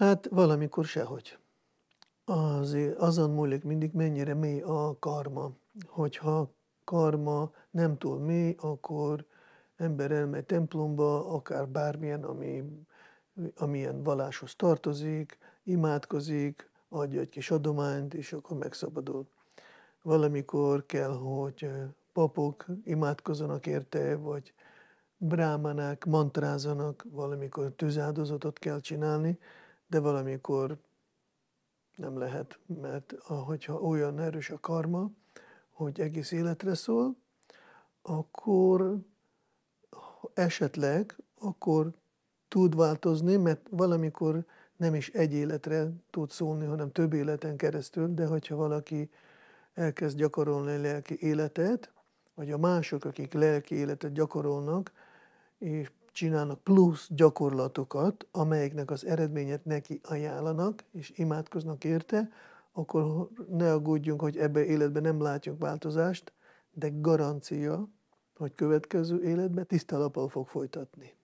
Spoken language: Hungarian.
Hát valamikor sehogy. Az, azon múlik mindig, mennyire mély a karma. Hogyha karma nem túl mély, akkor ember elmegy templomba, akár bármilyen, ami, amilyen valláshoz tartozik, imádkozik, adja egy kis adományt, és akkor megszabadul. Valamikor kell, hogy papok imádkozzanak érte, vagy brámanák mantrázanak, valamikor tűzáldozatot kell csinálni, de valamikor nem lehet, mert ha olyan erős a karma, hogy egész életre szól, akkor esetleg akkor tud változni, mert valamikor nem is egy életre tud szólni, hanem több életen keresztül, de hogyha valaki elkezd gyakorolni lelki életet, vagy a mások, akik lelki életet gyakorolnak, és csinálnak plusz gyakorlatokat, amelyeknek az eredményet neki ajánlanak, és imádkoznak érte, akkor ne aggódjunk, hogy ebbe életben nem látjuk változást, de garancia, hogy következő életben tiszta lapal fog folytatni.